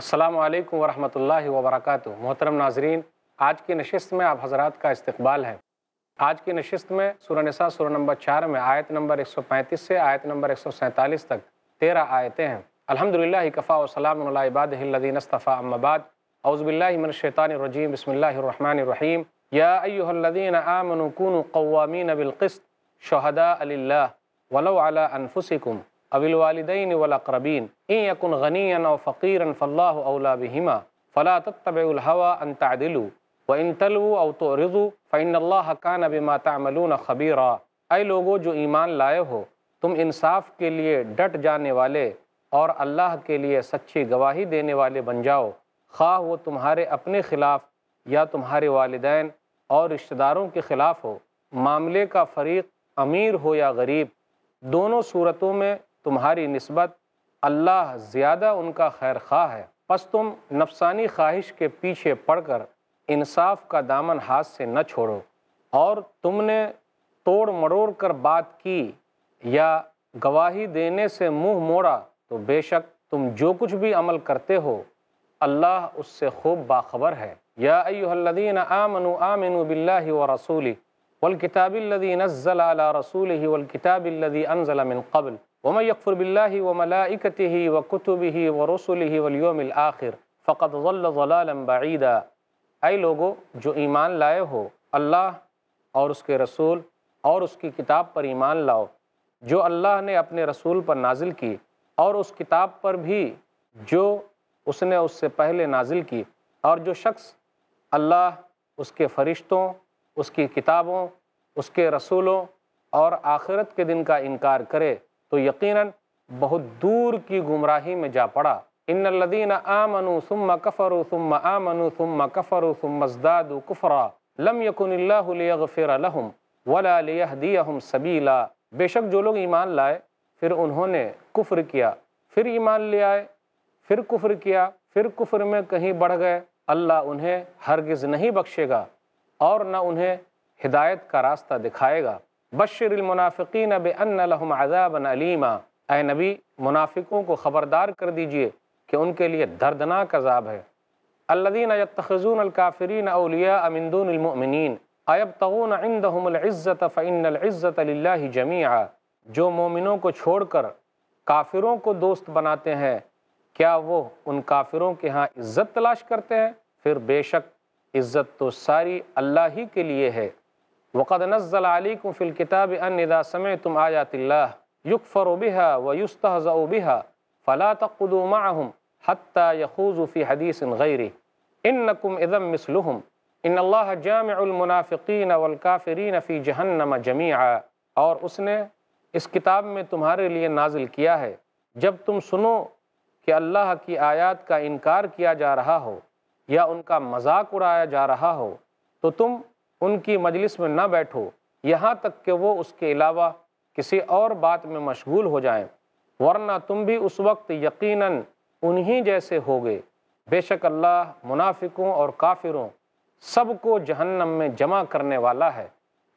अस्सलाम वालेकुम वरहमतुल्लाहि वबरकत मोहतरम नाजरीन आज की नशस्त में आप हजरात का इस्तकबाल है आज की नशस्त में सुरनसा सुर नंबर चार में आयत नंबर एक सौ पैंतीस से आयत नंबर एक सौ सैंतालीस तक तेरह आयतें हैं अलहमदिल्ला कफ़ा वसलामबादीनस्तफ़ा अम्माबाद अउज़बिल्लाशैतानरजीम बसमीम यादीन आमनकून कवामीन बिलक़स्त शहदा अल्ला वलो अला अनफुसिकुम अबिलवालदेन वलाक़रबीन इन यकुन गनीन व फ़कीरन फ़ल्ला अलाबिमा फ़ला तबलहवा अन तादिलू व इन तलु अव तो रज़ू फ़ैन बिमा तमलून खबीरा अय लोगों जो ईमान लाए हो तुम इंसाफ के लिए डट जाने वाले और अल्लाह के लिए सच्ची गवाही देने वाले बन जाओ खा वो तुम्हारे अपने ख़िलाफ़ या तुम्हारे वालदान और रिश्तेदारों के ख़िलाफ़ हो मामले का फरीक अमीर हो या गरीब दोनों सूरतों में तुम्हारी नस्बत अल्लाह ज़्यादा उनका खैर खा है बस तुम नफसानी ख्वाहिश के पीछे पड़कर इंसाफ का दामन हाथ से न छोड़ो और तुमने तोड़ मरोड़ कर बात की या गवाही देने से मुंह मोड़ा तो बेशक तुम जो कुछ भी अमल करते हो अल्लाह उससे खूब बाखबर है या अयुल्लदीन आमनु आमिनु बिल्ला व रसूली वलकिताबिल्लदी नज़ल रसूल ही वलकिताबिल्लदी अनज़ल मिन कबल वम यकफ़ुर बिल्ला व मलाइकति ही व कुतुब ही व रसुल ही वलियोम आखिर फ़कत वल्लबाईदा आए लोगो जो ईमान लाए हो अल्लाह और उसके रसूल और उसकी किताब पर ईमान लाओ जो अल्लाह ने अपने रसूल पर नाजिल की और उस किताब पर भी जो उसने उससे पहले नाजिल की और जो शख्स अल्लाह उसके फरिश्तों उसकी किताबों उसके रसूलों और आखिरत के दिन का इनकार करे तो यकीनन बहुत दूर की गुमराही में जा पड़ा इन लदीन आमनु सुम कफ़र सुम आमनु सुम कफ़रु सुम कुफ़रा लम यकुनिल्लाफ़िर लहम वला सबीला बेशक जो लोग ईमान लाए फिर उन्होंने कुफ्र किया फिर ईमान ले आए फिर कुफ्र किया फिर कुफ्र में कहीं बढ़ गए अल्लाह उन्हें हरगिज़ नहीं बख्शेगा और न उन्हें हिदायत का रास्ता दिखाएगा बशरमनाफ़िन बन अज़ाबन अलीमा ए नबी मुनाफिकों को ख़बरदार कर दीजिए कि उनके लिए दर्दनाक अजाब है अल्लादीन यतखजून अलकाफ़रीन अलिया अमिंदूनमिन अयब तगून इंदमज़त फ़िनज़त जमी जो मोमिनों को छोड़कर काफिरों को दोस्त बनाते हैं क्या वो उन काफिरों के यहाँ इज़्ज़त तलाश करते हैं फिर बेशक इज़्ज़त तो सारी अल्लाह ही के लिए है वक़द नज़लाकुम फ़िलकिताब अनदा समय तुम आयातिल्ला युकफ़र बिहा व युस्तज़ बिहा फ़ला तकदुमाहम हती यखूज़फ़ी हदीस गैर इन नकुम इदम मिसलहम इन अल्लाह जामनाफ़िन वलकाफ़रीन फ़ी जहन्नम जमीआ और उसने इस किताब में तुम्हारे लिए नाजिल किया है जब तुम सुनो कि अल्लाह की आयत का इनकार किया जा रहा हो या उनका मजाक उड़ाया जा रहा हो तो तुम उनकी मजलिस में ना बैठो यहाँ तक कि वो उसके अलावा किसी और बात में मशगूल हो जाएं वरना तुम भी उस वक्त यकीनन उन्हीं जैसे होगे बेशक अल्लाह मुनाफिकों और काफिरों सबको जहन्नम में जमा करने वाला है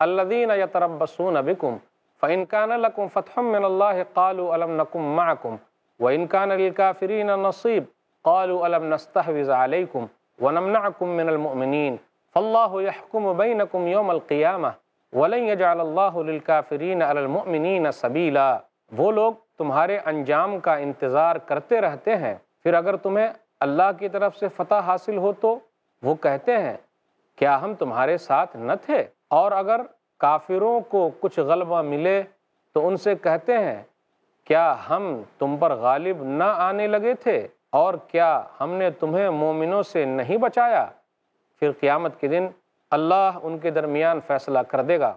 अल्लदीन यतरबसून अबिकुम फ़ैनकान लकुम फ़तहमिनल्ला कालम नकुम माकुम व इनकान अलकाफ़रीन नसीब कालम नस्तविज़ालकुम वनमनाकुम मिनमिन फ़ल्लाकुम योमक़ियाम वलैजाल्लाकाफ़रीन अलमिन सबीला वो लोग तुम्हारे अंजाम का इंतज़ार करते रहते हैं फिर अगर तुम्हें अल्लाह की तरफ से फ़तह हासिल हो तो वो कहते हैं क्या हम तुम्हारे साथ न थे और अगर काफिरों को कुछ गलबा मिले तो उनसे कहते हैं क्या हम तुम पर गालिब न आने लगे थे और क्या हमने तुम्हें मोमिनों से नहीं बचाया फिर क़्यामत के दिन अल्लाह उनके दरमियान फ़ैसला कर देगा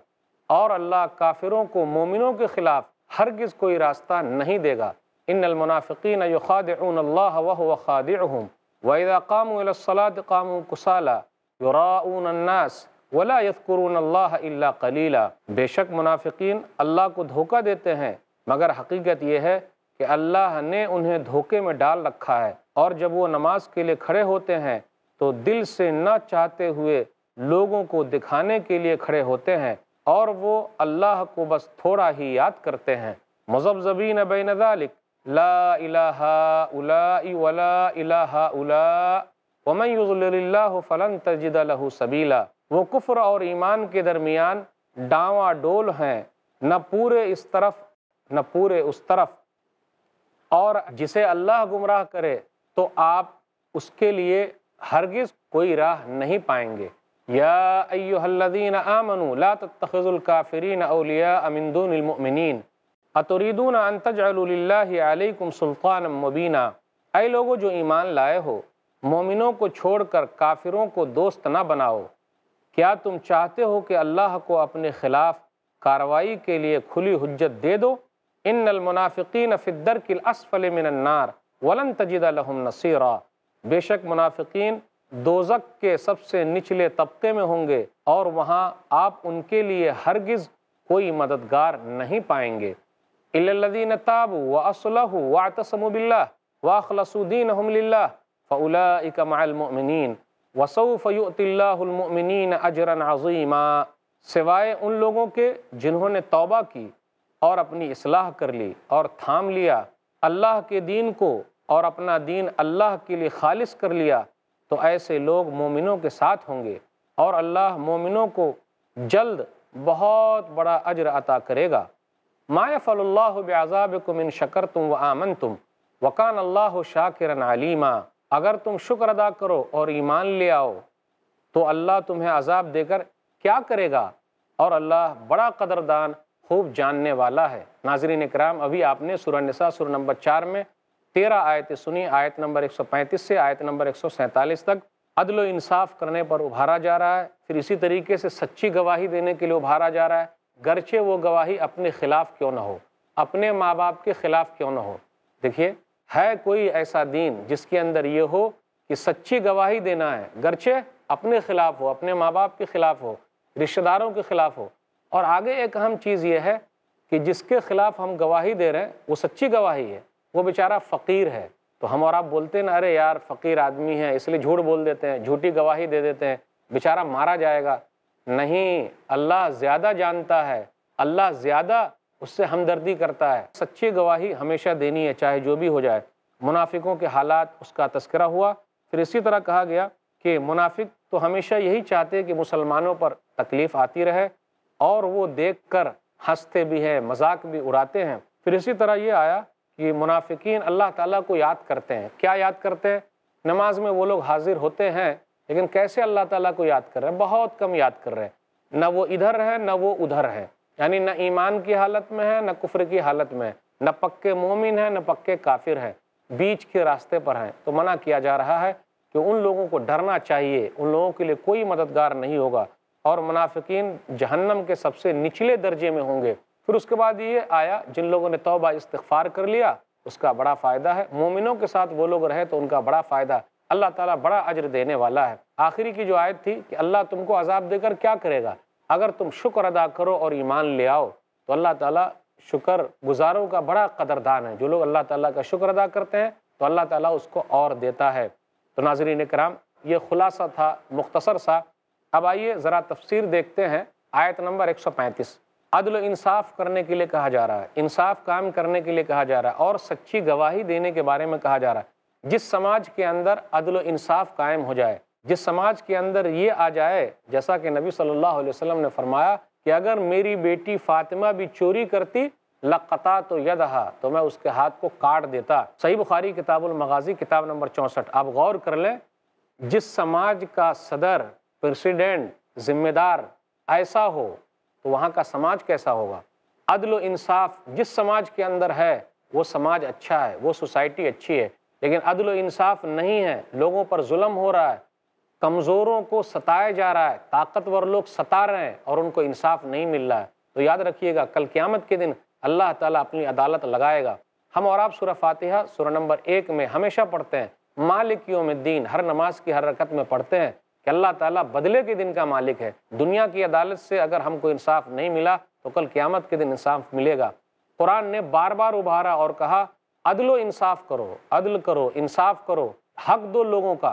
और अल्लाह काफिरों को मोमिनों के ख़िलाफ़ हरगिज़ कोई रास्ता नहीं देगा इन अलमुनाफ़िन युखादल्ला वह ख़ादम वैदा कामसलात कामू कुसाला युराउनन्नास वला यफकुरून अल्लाह इल्ला कलीला बेशक मुनाफिकीन अल्लाह को धोखा देते हैं मगर हकीकत यह है कि अल्लाह ने उन्हें धोखे में डाल रखा है और जब वो नमाज के लिए खड़े होते हैं तो दिल से ना चाहते हुए लोगों को दिखाने के लिए खड़े होते हैं और वो अल्लाह को बस थोड़ा ही याद करते हैं मज़हबीन बिन दालिक ला फलन तजिद सबीला वो कुफ़र और ईमान के दरमियान डावा डोल हैं न पूरे इस तरफ न पूरे उस तरफ और जिसे अल्लाह गुमराह करे तो आप उसके लिए हरगिज़ कोई राह नहीं पाएंगे यादीन आमनु ला तखजुल्काफ़रीन अलिया अमिंदूनमिन अतरीदून सुल्तान मुबीना अ लोगों जो ईमान लाए हो मोमिनों को छोड़कर काफिरों को दोस्त ना बनाओ क्या तुम चाहते हो कि अल्लाह को अपने ख़िलाफ़ कार्रवाई के लिए खुली हजत दे दो इन नलमुनाफ़िन फ़िद्दर किल असफ़ल मिनन्नार वलन तजिद लहम नसीरा बेशक मुनाफिकीन दोजक के सबसे निचले तबके में होंगे और वहाँ आप उनके लिए हरगिज़ कोई मददगार नहीं पाएंगे इल्लदीन ताब व असलह व तसमुबिल्ला वाखलसुद्दीन हमल्ला फ़लाकमिन वसूफ़युतिल्लामिन अजरन अजीमा सिवाय उन लोगों के जिन्होंने तौबा की और अपनी असलाह कर ली और थाम लिया अल्लाह के दीन को और अपना दीन अल्लाह के लिए खालिस कर लिया तो ऐसे लोग मोमिनों के साथ होंगे और अल्लाह मोमिनों को जल्द बहुत बड़ा अजर अता करेगा मायफ़ल्लाजाब कुमिन शकर तुम व आमन तुम वकान अल्लाह शाकिरन अलीमा अगर तुम शुक्र अदा करो और ईमान ले आओ तो अल्लाह तुम्हें अजाब देकर क्या करेगा और अल्लाह बड़ा कदरदान खूब जानने वाला है नाजरीन कराम अभी आपने सुरनसा सुर नंबर चार में तेरह आयतें सुनी आयत नंबर 135 से आयत नंबर 147 तक अदल इंसाफ करने पर उभारा जा रहा है फिर इसी तरीके से सच्ची गवाही देने के लिए उभारा जा रहा है गरचे वो गवाही अपने खिलाफ क्यों ना हो अपने माँ बाप के खिलाफ क्यों ना हो देखिए है कोई ऐसा दीन जिसके अंदर ये हो कि सच्ची गवाही देना है गरचे अपने खिलाफ हो अपने माँ बाप के खिलाफ हो रिश्तेदारों के खिलाफ हो और आगे एक अहम चीज़ ये है कि जिसके खिलाफ हम गवाही दे रहे हैं वो सच्ची गवाही है वो बेचारा फ़कीर है तो हम और आप बोलते ना अरे यार फ़कीर आदमी है इसलिए झूठ बोल देते हैं झूठी गवाही दे देते हैं बेचारा मारा जाएगा नहीं अल्लाह ज़्यादा जानता है अल्लाह ज़्यादा उससे हमदर्दी करता है सच्ची गवाही हमेशा देनी है चाहे जो भी हो जाए मुनाफिकों के हालात उसका तस्करा हुआ फिर इसी तरह कहा गया कि मुनाफिक तो हमेशा यही चाहते कि मुसलमानों पर तकलीफ़ आती रहे और वो देख कर हंसते भी हैं मजाक भी उड़ाते हैं फिर इसी तरह ये आया ये मुनाफिकीन अल्लाह ताला को याद करते हैं क्या याद करते हैं नमाज में वो लोग हाजिर होते हैं लेकिन कैसे अल्लाह ताला को याद कर रहे हैं बहुत कम याद कर रहे हैं ना वो इधर है ना वो उधर है यानी ना ईमान की हालत में है ना कुफर की हालत में है न पक्के मोमिन है न पक्के काफिर हैं बीच के रास्ते पर हैं तो मना किया जा रहा है कि उन लोगों को डरना चाहिए उन लोगों के लिए कोई मददगार नहीं होगा और मुनाफिकीन जहन्नम के सबसे निचले दर्जे में होंगे फिर उसके बाद ये आया जिन लोगों ने तोबा इस्तफार कर लिया उसका बड़ा फ़ायदा है मोमिनों के साथ वो लोग रहे तो उनका बड़ा फ़ायदा अल्लाह ताला बड़ा अजर देने वाला है आखिरी की जो आयत थी कि अल्लाह तुमको अजाब देकर क्या करेगा अगर तुम शुक्र अदा करो और ईमान ले आओ तो अल्लाह ताला शुक्र गुजारों का बड़ा कदरदान है जो लोग अल्लाह ताला का शुक्र अदा करते हैं तो अल्लाह ताला उसको और देता है तो नाजरीन कराम ये खुलासा था मुख्तसर सा अब आइए ज़रा तफसीर देखते हैं आयत नंबर एक अदल इंसाफ करने के लिए कहा जा रहा है इंसाफ काम करने के लिए कहा जा रहा है और सच्ची गवाही देने के बारे में कहा जा रहा है जिस समाज के अंदर अदल इंसाफ कायम हो जाए जिस समाज के अंदर ये आ जाए जैसा कि नबी सल्लल्लाहु अलैहि वसल्लम ने फरमाया कि अगर मेरी बेटी फ़ातिमा भी चोरी करती लकता तो यदहा तो मैं उसके हाथ को काट देता सही बुखारी किताबुल मगाजी किताब नंबर चौंसठ आप गौर कर लें जिस समाज का सदर प्रेसिडेंट जिम्मेदार ऐसा हो तो वहाँ का समाज कैसा होगा अदल इंसाफ जिस समाज के अंदर है वो समाज अच्छा है वो सोसाइटी अच्छी है लेकिन अदल इंसाफ नहीं है लोगों पर जुल्म हो रहा है कमज़ोरों को सताया जा रहा है ताकतवर लोग सता रहे हैं और उनको इंसाफ नहीं मिल रहा है तो याद रखिएगा कल क़्यामत के दिन अल्लाह ताला अपनी अदालत लगाएगा हम और आप सुर फातिहा सुरा नंबर एक में हमेशा पढ़ते हैं मालिकियों में दीन हर नमाज की हर रकत में पढ़ते हैं कि अल्लाह ताला बदले के दिन का मालिक है दुनिया की अदालत से अगर हमको इंसाफ नहीं मिला तो कल क़्यामत के दिन इंसाफ मिलेगा कुरान ने बार बार उभारा और कहा अदलो इंसाफ करो अदल करो इंसाफ करो हक दो लोगों का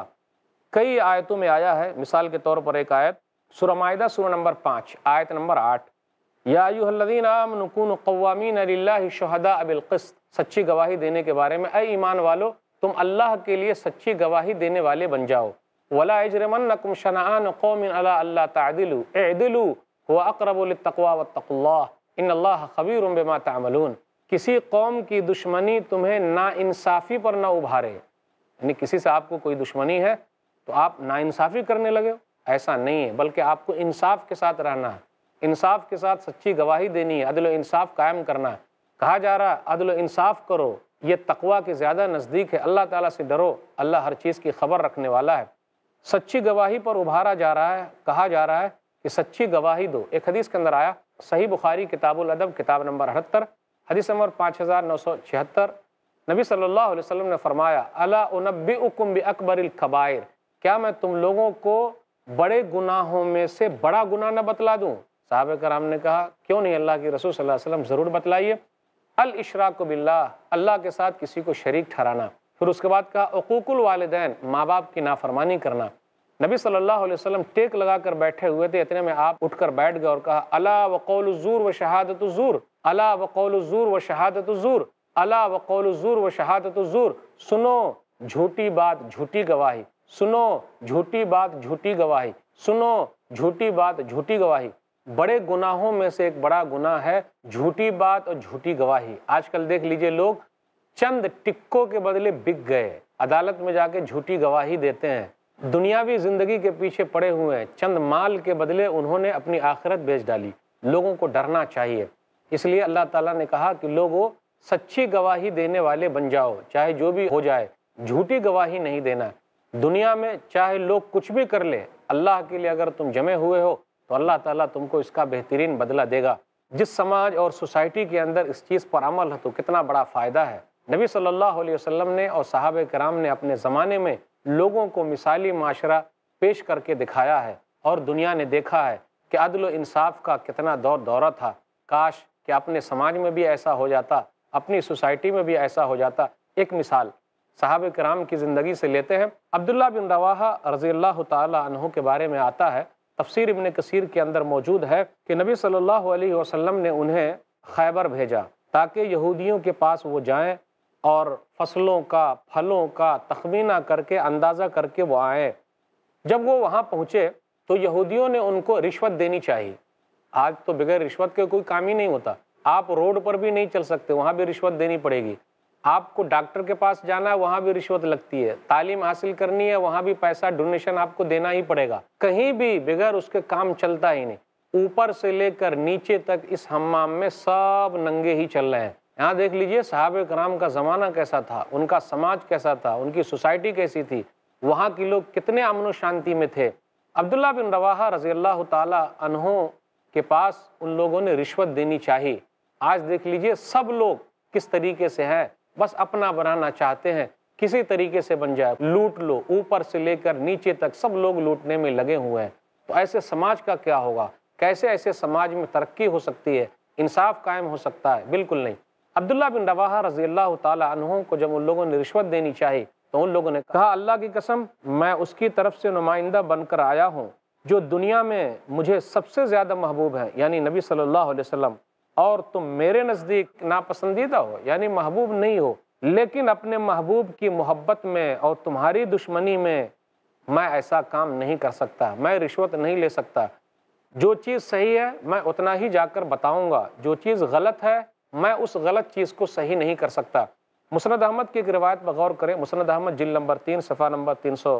कई आयतों में आया है मिसाल के तौर पर एक आयत सुरमायदा सुर नंबर पाँच आयत नंबर आठ यादीन नकून कवामीन शहदा अबिलकस्त सच्ची गवाही देने के बारे में अ ईमान वालो तुम अल्लाह के लिए सच्ची गवाही देने वाले बन जाओ वला किसी कौम की दुश्मनी तुम्हें ना इंसाफी पर ना उभारे यानी किसी से आपको कोई दुश्मनी है तो आप इंसाफी करने लगे हो ऐसा नहीं है बल्कि आपको इंसाफ के साथ रहना है इंसाफ के साथ सच्ची गवाही देनी है अदल इंसाफ कायम करना है कहा जा रहा है अदल इंसाफ करो ये तकवा के ज़्यादा नज़दीक है अल्लाह ताला से डरो अल्लाह हर चीज़ की खबर रखने वाला है सच्ची गवाही पर उभारा जा रहा है कहा जा रहा है कि सच्ची गवाही दो एक हदीस के अंदर आया सही बुखारी किताबुल अदब किताब नंबर अठहत्तर हदीस नंबर पाँच हज़ार नौ सौ छिहत्तर नबी सल्लल्लाहु अलैहि वसल्लम ने फरमाया अला उनबी अकबर क्या मैं तुम लोगों को बड़े गुनाहों में से बड़ा गुनाह न बतला दूँ साहब कराम ने कहा क्यों नहीं अल्लाह की रसूल सल्लल्लाहु अलैहि वसल्लम ज़रूर बतलाइए अल इशराक बिल्ला अल्लाह के साथ किसी को शरीक ठहराना फिर उसके बाद कहा अकूकुल वालदेन माँ बाप की नाफरमानी करना नबी सल्लल्लाहु अलैहि वसल्लम टेक लगा कर बैठे हुए थे इतने में आप उठकर बैठ गए और कहा अला वकौल ज़ूर व शहादत ज़ूर अला वकौल ज़ूर व शहादत ज़ूर अला वकौल ज़ूर व शहादत ज़ूर सुनो झूठी बात झूठी गवाही सुनो झूठी बात झूठी गवाही सुनो झूठी बात झूठी गवाही बड़े गुनाहों में से एक बड़ा गुनाह है झूठी बात और झूठी गवाही आजकल देख लीजिए लोग चंद टिक्कों के बदले बिक गए अदालत में जाके झूठी गवाही देते हैं दुनियावी जिंदगी के पीछे पड़े हुए हैं चंद माल के बदले उन्होंने अपनी आखिरत बेच डाली लोगों को डरना चाहिए इसलिए अल्लाह ताला ने कहा कि लोगों सच्ची गवाही देने वाले बन जाओ चाहे जो भी हो जाए झूठी गवाही नहीं देना दुनिया में चाहे लोग कुछ भी कर ले अल्लाह के लिए अगर तुम जमे हुए हो तो अल्लाह ताला तुमको इसका बेहतरीन बदला देगा जिस समाज और सोसाइटी के अंदर इस चीज़ पर अमल है तो कितना बड़ा फ़ायदा है नबी सल्लल्लाहु अलैहि वसल्लम ने और साहब कराम ने अपने ज़माने में लोगों को मिसाली माशरा पेश करके दिखाया है और दुनिया ने देखा है कि अदल इंसाफ का कितना दौर दौरा था काश कि अपने समाज में भी ऐसा हो जाता अपनी सोसाइटी में भी ऐसा हो जाता एक मिसाल साहब कराम की ज़िंदगी से लेते हैं अब्दुल्ला बिन रवाहा रज़ी अल्लाह तहों के बारे में आता है तफसर इबन कसीर के अंदर मौजूद है कि नबी सल्ला वसलम ने उन्हें खैबर भेजा ताकि यहूदियों के पास वो जाएँ और फसलों का फलों का तखमीना करके अंदाज़ा करके वो आए जब वो वहाँ पहुँचे तो यहूदियों ने उनको रिश्वत देनी चाहिए आज तो बगैर रिश्वत के कोई काम ही नहीं होता आप रोड पर भी नहीं चल सकते वहाँ भी रिश्वत देनी पड़ेगी आपको डॉक्टर के पास जाना है वहाँ भी रिश्वत लगती है तालीम हासिल करनी है वहाँ भी पैसा डोनेशन आपको देना ही पड़ेगा कहीं भी बगैर उसके काम चलता ही नहीं ऊपर से लेकर नीचे तक इस हमाम में सब नंगे ही चल रहे हैं यहाँ देख लीजिए साहब कराम का ज़माना कैसा था उनका समाज कैसा था उनकी सोसाइटी कैसी थी वहाँ के लोग कितने अमन शांति में थे अब्दुल्ला बिन रवाहा रजी अल्लाह तहों के पास उन लोगों ने रिश्वत देनी चाहिए आज देख लीजिए सब लोग किस तरीके से हैं बस अपना बनाना चाहते हैं किसी तरीके से बन जाए लूट लो ऊपर से लेकर नीचे तक सब लोग लूटने में लगे हुए हैं तो ऐसे समाज का क्या होगा कैसे ऐसे समाज में तरक्की हो सकती है इंसाफ कायम हो सकता है बिल्कुल नहीं अब्दुल्ला बिन रवा रजी अल्लाह तहों को जब उन लोगों ने रिश्वत देनी चाहिए तो उन लोगों ने कहा अल्लाह की कसम मैं उसकी तरफ से नुमाइंदा बनकर आया हूँ जो दुनिया में मुझे सबसे ज़्यादा महबूब है यानी नबी सल्लल्लाहु अलैहि वसल्लम और तुम मेरे नज़दीक नापसंदीदा हो यानी महबूब नहीं हो लेकिन अपने महबूब की मोहब्बत में और तुम्हारी दुश्मनी में मैं ऐसा काम नहीं कर सकता मैं रिश्वत नहीं ले सकता जो चीज़ सही है मैं उतना ही जाकर बताऊंगा जो चीज़ गलत है मैं उस गलत चीज़ को सही नहीं कर सकता मुसनद अहमद की एक रिवायत पर गौर करें मुसनद अहमद जिल नंबर तीन सफ़ा नंबर तीन सौ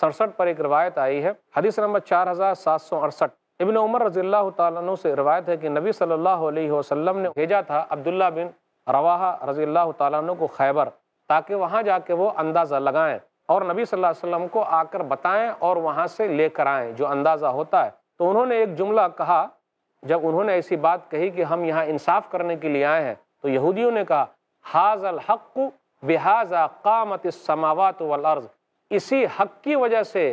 सड़सठ पर एक रिवायत आई है हदीस नंबर चार हज़ार सात सौ अड़सठ इबन उमर रजील्ला तु से रिवायत है कि नबी सल्लल्लाहु अलैहि वसल्लम ने भेजा था अब्दुल्ला बिन रवाहा रजील्ला तु को खैबर ताकि वहाँ जाके वो अंदाज़ा लगाएँ और नबी सल्लल्लाहु अलैहि वसल्लम को आकर बताएं और वहाँ से लेकर आएँ जो अंदाज़ा होता है तो उन्होंने एक जुमला कहा जब उन्होंने ऐसी बात कही कि हम यहाँ इंसाफ करने के लिए आए हैं तो यहूदियों ने कहा हाजल हक बिहाजा कामत समावत वर्ज इसी हक की वजह से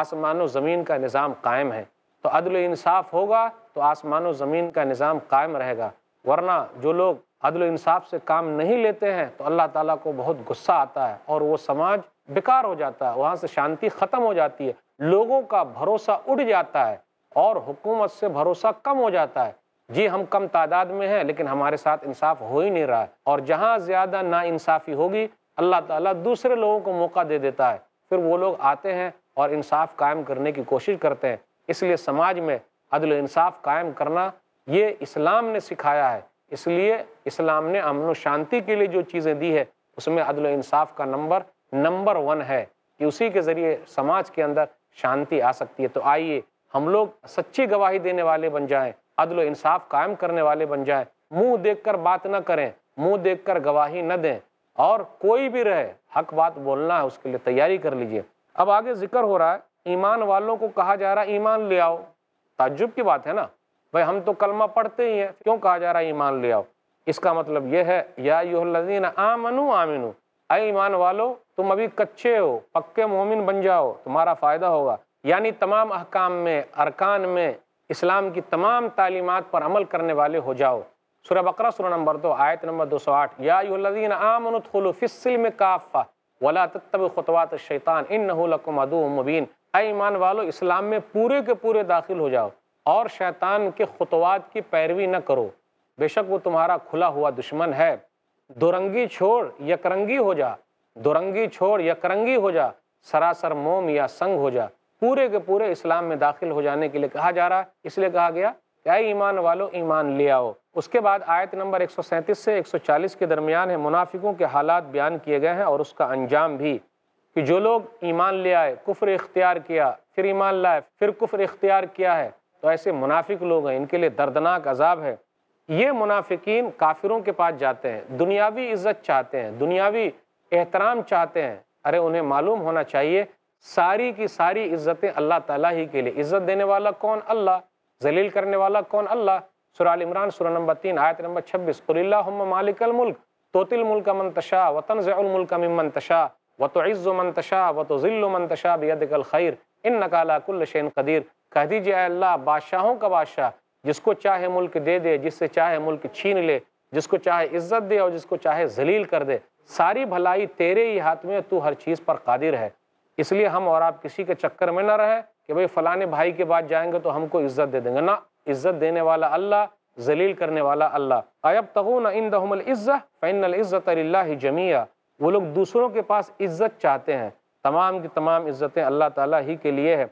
आसमान ज़मीन का निज़ाम कायम है तो अदल इंसाफ होगा तो आसमान ज़मीन का निज़ाम कायम रहेगा वरना जो लोग अदल इंसाफ से काम नहीं लेते हैं तो अल्लाह ताला को बहुत गुस्सा आता है और वो समाज बेकार हो जाता है वहाँ से शांति ख़त्म हो जाती है लोगों का भरोसा उड़ जाता है और हुकूमत से भरोसा कम हो जाता है जी हम कम तादाद में हैं लेकिन हमारे साथ इंसाफ हो ही नहीं रहा है और जहाँ ज़्यादा नाइंसाफ़ी होगी अल्लाह ताला दूसरे लोगों को मौका दे देता है फिर वो लोग आते हैं और इंसाफ कायम करने की कोशिश करते हैं इसलिए समाज में अदल इंसाफ कायम करना ये इस्लाम ने सिखाया है इसलिए इस्लाम ने अमन शांति के लिए जो चीज़ें दी है उसमें अदल इंसाफ का नंबर नंबर वन है कि उसी के ज़रिए समाज के अंदर शांति आ सकती है तो आइए हम लोग सच्ची गवाही देने वाले बन जाएं, अदलो इंसाफ कायम करने वाले बन जाएं, मुंह देखकर बात ना करें मुंह देखकर गवाही न दें और कोई भी रहे हक बात बोलना है उसके लिए तैयारी कर लीजिए अब आगे जिक्र हो रहा है ईमान वालों को कहा जा रहा है ईमान ले आओ ताजुब की बात है ना भाई हम तो कलमा पढ़ते ही हैं क्यों कहा जा रहा है ईमान ले आओ इसका मतलब यह है या यूहदीन आमनु आमिनू अ ईमान वालो तुम अभी कच्चे हो पक्के मोमिन बन जाओ तुम्हारा फ़ायदा होगा यानी तमाम अहकाम में अरकान में इस्लाम की तमाम तालीमत पर अमल करने वाले हो जाओ सुरह बकरा सुरह नंबर दो आयत नंबर दो सौ आठ यादीन आमनफिसल में काफ़ा वला तब ख़ुतवात शैतान इन नकुम अदू मुबीन ईमान वालो इस्लाम में पूरे के पूरे दाखिल हो जाओ और शैतान के ख़ुतवात की पैरवी न करो बेशक वो तुम्हारा खुला हुआ दुश्मन है दुरंगी छोड़ यकरंगी हो जा दुरंगी छोड़ यकरंगी हो जा सरासर मोम या संग हो जा पूरे के पूरे इस्लाम में दाखिल हो जाने के लिए कहा जा रहा है इसलिए कहा गया क्या ईमान वालो ईमान ले आओ उसके बाद आयत नंबर 137 से 140 के दरमियान है मुनाफिकों के हालात बयान किए गए हैं और उसका अंजाम भी कि जो लोग ईमान ले आए कुफ्र इख्तियार किया फिर ईमान लाए फिर कुफ्र इख्तियार किया है तो ऐसे मुनाफिक लोग हैं इनके लिए दर्दनाक अजाब है ये मुनाफिकीन काफिरों के पास जाते हैं दुनियावी इज्जत चाहते हैं दुनियावी एहतराम चाहते हैं अरे उन्हें मालूम होना चाहिए सारी की सारी इज़्ज़तें अल्लाह ताला ही के लिए इज़्ज़त देने वाला कौन अल्लाह जलील करने वाला कौन अल्लाह सुराल इमरान सुर नंबर तीन आयत नंबर छब्बीस मालिकल तोतिल मुल्क वतन मनतशा का मंतशा व तो इज़्ज़ो मंतशा व तो ज़िल्लो मनतशा बेदकल खैर इन नकालाकुल्ल कदीर कह दीजिए अल्लाह बादशाहों का बादशाह जिसको चाहे मुल्क दे दे जिससे चाहे मुल्क छीन ले जिसको चाहे इज्जत दे और जिसको चाहे जलील कर दे सारी भलाई तेरे ही हाथ में तू हर चीज़ पर कादिर है इसलिए हम और आप किसी के चक्कर में ना रहे कि भाई फलाने भाई के बाद जाएंगे तो हमको इज्जत दे देंगे ना इज्जत देने वाला अल्लाह जलील करने वाला अल्लाह अयब तगो न इन दहमल इज़्ज़त फ़ैन इज़्ज़त जमिया वो लोग दूसरों के पास इज्जत चाहते हैं तमाम की तमाम इज्जतें अल्लाह ताला ही के लिए है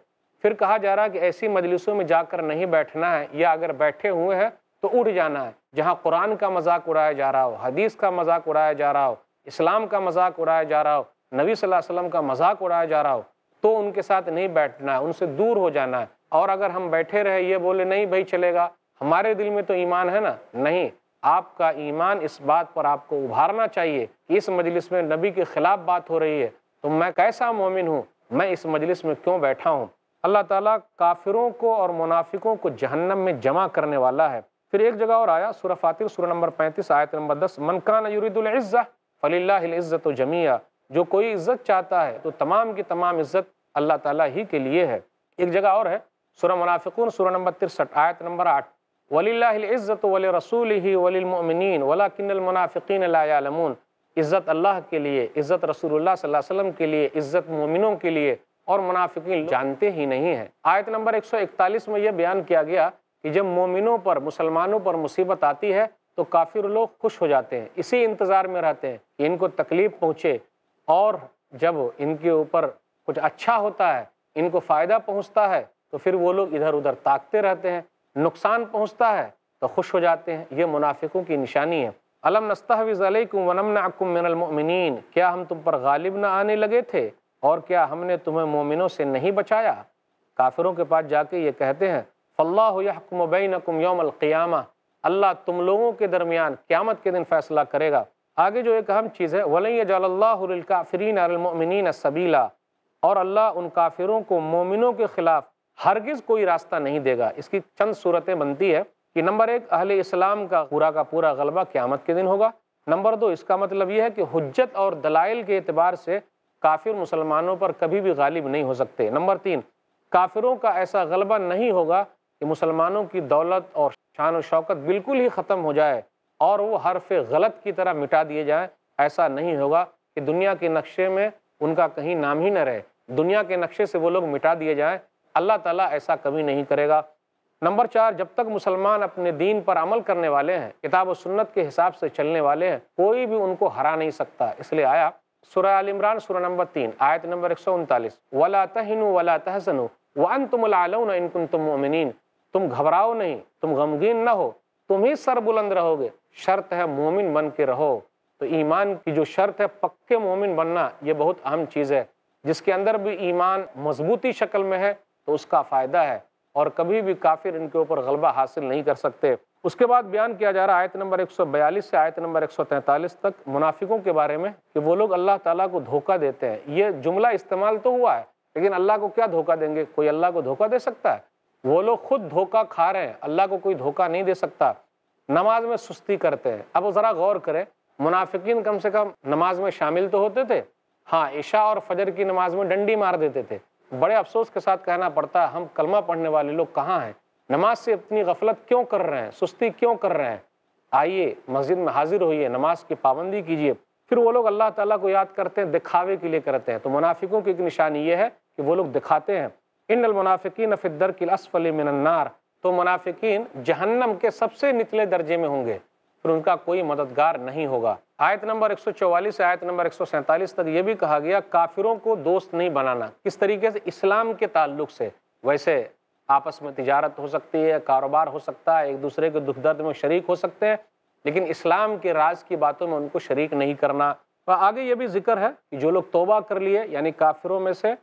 फिर कहा जा रहा है कि ऐसी मजलिसों में जाकर नहीं बैठना है या अगर बैठे हुए हैं तो उठ जाना है जहाँ कुरान का मजाक उड़ाया जा रहा हो हदीस का मजाक उड़ाया जा रहा हो इस्लाम का मजाक उड़ाया जा रहा हो नबी सल्लल्लाहु अलैहि वसल्लम का मजाक उड़ाया जा रहा हो तो उनके साथ नहीं बैठना है उनसे दूर हो जाना है और अगर हम बैठे रहे ये बोले नहीं भाई चलेगा हमारे दिल में तो ईमान है ना नहीं आपका ईमान इस बात पर आपको उभारना चाहिए इस मजलिस में नबी के ख़िलाफ़ बात हो रही है तो मैं कैसा मोमिन हूँ मैं इस मजलिस में क्यों बैठा हूँ अल्लाह ताला काफिरों को और मुनाफिकों को जहन्नम में जमा करने वाला है फिर एक जगह और आया सूरह फातिर सूरह नंबर पैंतीस आयत नंबर दस मनकान फलिल्लाहिल फ़लीज़्ज़त जमिया जो कोई इज़्ज़त चाहता है तो तमाम की तमाम इज़्ज़त अल्लाह ताला ही के लिए है एक जगह और है सूर्य मुनाफिकून सूर्य नंबर तिरसठ आयत नंबर आठ वलीज़्ज़त वल रसूल ही वलमिन वला किन्नमुनाफिकीन लायालमून इज़्ज़त अल्लाह के लिए इज़्ज़त रसूलुल्लाह सल्लल्लाहु अलैहि वसल्लम के लिए इज़्ज़त मोमिनों के लिए और मुनाफिक जानते ही नहीं हैं आयत नंबर 141 में यह बयान किया गया कि जब मोमिनों पर मुसलमानों पर मुसीबत आती है तो काफिर लोग खुश हो जाते हैं इसी इंतज़ार में रहते हैं कि इनको तकलीफ़ पहुँचे और जब इनके ऊपर कुछ अच्छा होता है इनको फ़ायदा पहुंचता है तो फिर वो लोग इधर उधर ताकते रहते हैं नुकसान पहुंचता है तो खुश हो जाते हैं ये मुनाफिकों की निशानी है अलम नस्ताविज़लकुम वनमनाकुम मिनलमिन क्या हम तुम पर गालिब ना आने लगे थे और क्या हमने तुम्हें मोमिनों से नहीं बचाया काफिरों के पास जाके ये कहते हैं फ़ल्लाकुमबैनकुम यौमल क़ियामा अल्लाह तुम लोगों के दरमियान क़्यामत के दिन फ़ैसला करेगा आगे जो एक अहम चीज़ है वलैय जल्लाफ़रीन अलमिन सबीला और अल्लाह उन काफिरों को मोमिनों के ख़िलाफ़ हरगिज़ कोई रास्ता नहीं देगा इसकी चंद सूरतें बनती है कि नंबर एक अहल इस्लाम का पूरा का पूरा गलबा क़्यामत के दिन होगा नंबर दो इसका मतलब यह है कि हजत और दलाइल के अतबार से काफिर मुसलमानों पर कभी भी गालिब नहीं हो सकते नंबर तीन काफिरों का ऐसा गलबा नहीं होगा कि मुसलमानों की दौलत और शान शौकत बिल्कुल ही ख़त्म हो जाए और वो हरफ गलत की तरह मिटा दिए जाएं ऐसा नहीं होगा कि दुनिया के नक्शे में उनका कहीं नाम ही न रहे दुनिया के नक्शे से वो लोग मिटा दिए जाएं अल्लाह ताला ऐसा कभी नहीं करेगा नंबर चार जब तक मुसलमान अपने दीन पर अमल करने वाले हैं किताब और सुन्नत के हिसाब से चलने वाले हैं कोई भी उनको हरा नहीं सकता इसलिए आया सुरह आल इमरान नंबर तीन आयत नंबर एक सौ उनतालीस वला तहनु वला तहसनु वन तुम लालन इनकुन तुम मोमिन तुम घबराओ नहीं तुम गमगीन ना हो तुम ही सर बुलंद रहोगे शर्त है मोमिन बन के रहो तो ईमान की जो शर्त है पक्के मोमिन बनना ये बहुत अहम चीज़ है जिसके अंदर भी ईमान मजबूती शक्ल में है तो उसका फ़ायदा है और कभी भी काफिर इनके ऊपर गलबा हासिल नहीं कर सकते उसके बाद बयान किया जा रहा है आयत नंबर 142 से आयत नंबर 143 तक मुनाफिकों के बारे में कि वो लोग अल्लाह ताला को धोखा देते हैं ये जुमला इस्तेमाल तो हुआ है लेकिन अल्लाह को क्या धोखा देंगे कोई अल्लाह को धोखा दे सकता है वो लोग खुद धोखा खा रहे हैं अल्लाह को कोई धोखा नहीं दे सकता नमाज में सुस्ती करते हैं अब ज़रा गौर करें मुनाफिकीन कम से कम नमाज में शामिल तो होते थे हाँ ईशा और फजर की नमाज में डंडी मार देते थे बड़े अफसोस के साथ कहना पड़ता है हम कलमा पढ़ने वाले लोग कहाँ हैं नमाज से इतनी गफलत क्यों कर रहे हैं सुस्ती क्यों कर रहे हैं आइए मस्जिद में हाजिर होइए नमाज की पाबंदी कीजिए फिर वो लोग अल्लाह ताला को याद करते हैं दिखावे के लिए करते हैं तो मुनाफिकों की एक निशानी ये है कि वो लोग दिखाते हैं इन मुनाफिकी नफिदर किलसफल मिनन्नार तो मुनाफिकीन जहन्नम के सबसे निचले दर्जे में होंगे फिर उनका कोई मददगार नहीं होगा आयत नंबर 144 से आयत नंबर 147 तक ये भी कहा गया काफिरों को दोस्त नहीं बनाना किस तरीके से इस्लाम के ताल्लुक से वैसे आपस में तजारत हो सकती है कारोबार हो सकता है एक दूसरे के दुख दर्द में शरीक हो सकते हैं लेकिन इस्लाम के राज की बातों में उनको शरीक नहीं करना और आगे ये भी जिक्र है कि जो लोग तोबा कर लिए यानी काफिरों में से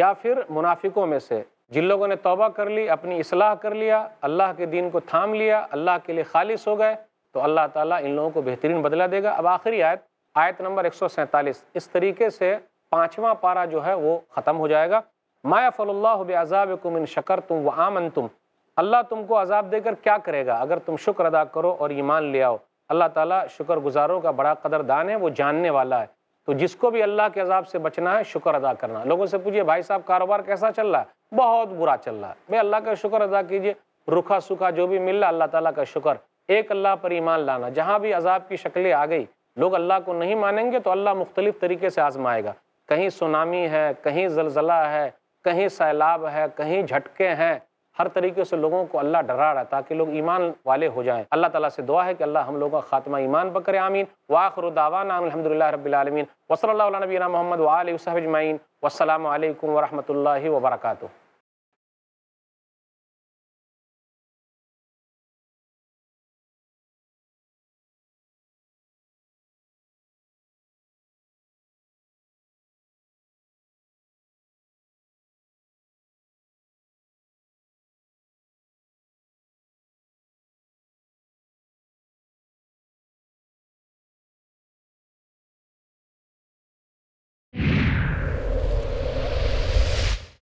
या फिर मुनाफिकों में से जिन लोगों ने तोबा कर ली अपनी असलाह कर लिया अल्लाह के दीन को थाम लिया अल्लाह के लिए खालिश हो गए तो अल्लाह ताला इन लोगों को बेहतरीन बदला देगा अब आखिरी आयत आयत नंबर एक इस तरीके से पाँचवा पारा जो है वो ख़त्म हो जाएगा माया फ़ल्लाजाब कुम इन शकर तुम व आमन तुम अल्लाह तुमको अजाब देकर क्या करेगा अगर तुम शुक्र अदा करो और ईमान ले आओ अल्लाह ताली शुक्र गुजारों का बड़ा कदरदान है वो जानने वाला है तो जिसको भी अल्लाह के अजाब से बचना है शुक्र अदा करना लोगों से पूछिए भाई साहब कारोबार कैसा चल रहा है बहुत बुरा चल रहा है भाई अल्लाह का शुक्र अदा कीजिए रुखा सूखा जो भी मिल रहा अल्लाह ताला का शुक्र एक अल्लाह पर ईमान लाना जहाँ भी अजाब की शक्लें आ गई लोग अल्लाह को नहीं मानेंगे तो अल्लाह मुख्तलिफ तरीके से आजमाएगा कहीं सुनामी है कहीं जलजला है कहीं सैलाब है कहीं झटके हैं हर तरीके से लोगों को अल्लाह डरा रहा है ताकि लोग ईमान वाले हो जाएं अल्लाह ताला से दुआ है कि अल्लाह हम लोगों का खात्मा ईमान पर करे आमीन वाखर दावाना अलहमदिल्ला रबीआलमीन वसल नबीना मोहम्मद वाल वसलम वरहमल वर्का